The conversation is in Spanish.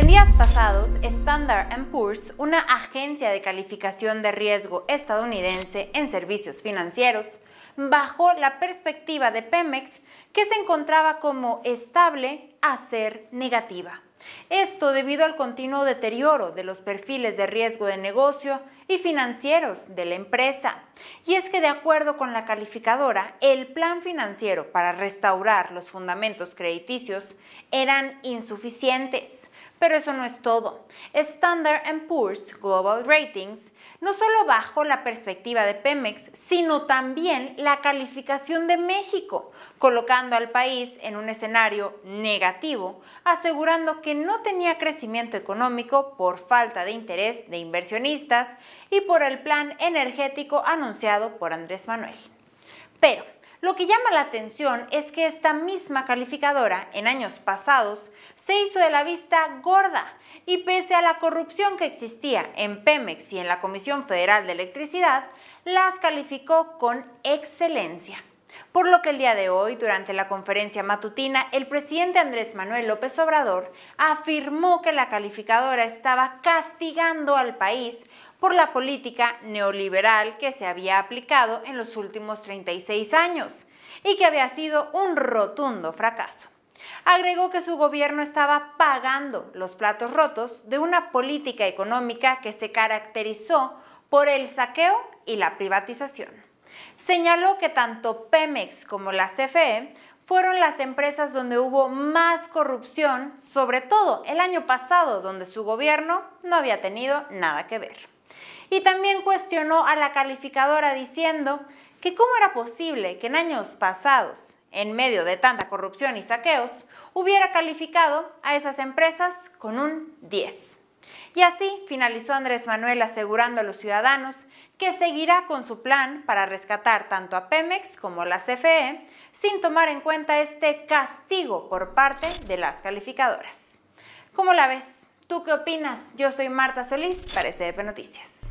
En días pasados, Standard Poor's, una agencia de calificación de riesgo estadounidense en servicios financieros, bajó la perspectiva de Pemex, que se encontraba como estable, a ser negativa. Esto debido al continuo deterioro de los perfiles de riesgo de negocio y financieros de la empresa. Y es que de acuerdo con la calificadora, el plan financiero para restaurar los fundamentos crediticios eran insuficientes, pero eso no es todo. Standard Poor's Global Ratings no solo bajó la perspectiva de Pemex, sino también la calificación de México, colocando al país en un escenario negativo, asegurando que no tenía crecimiento económico por falta de interés de inversionistas y por el plan energético anunciado por Andrés Manuel. Pero lo que llama la atención es que esta misma calificadora, en años pasados, se hizo de la vista gorda y pese a la corrupción que existía en Pemex y en la Comisión Federal de Electricidad, las calificó con excelencia. Por lo que el día de hoy, durante la conferencia matutina, el presidente Andrés Manuel López Obrador afirmó que la calificadora estaba castigando al país por la política neoliberal que se había aplicado en los últimos 36 años y que había sido un rotundo fracaso. Agregó que su gobierno estaba pagando los platos rotos de una política económica que se caracterizó por el saqueo y la privatización. Señaló que tanto Pemex como la CFE fueron las empresas donde hubo más corrupción, sobre todo el año pasado, donde su gobierno no había tenido nada que ver y también cuestionó a la calificadora diciendo que cómo era posible que en años pasados, en medio de tanta corrupción y saqueos, hubiera calificado a esas empresas con un 10. Y así finalizó Andrés Manuel asegurando a los ciudadanos que seguirá con su plan para rescatar tanto a Pemex como a la CFE sin tomar en cuenta este castigo por parte de las calificadoras. ¿Cómo la ves? ¿Tú qué opinas? Yo soy Marta Solís para SDP Noticias.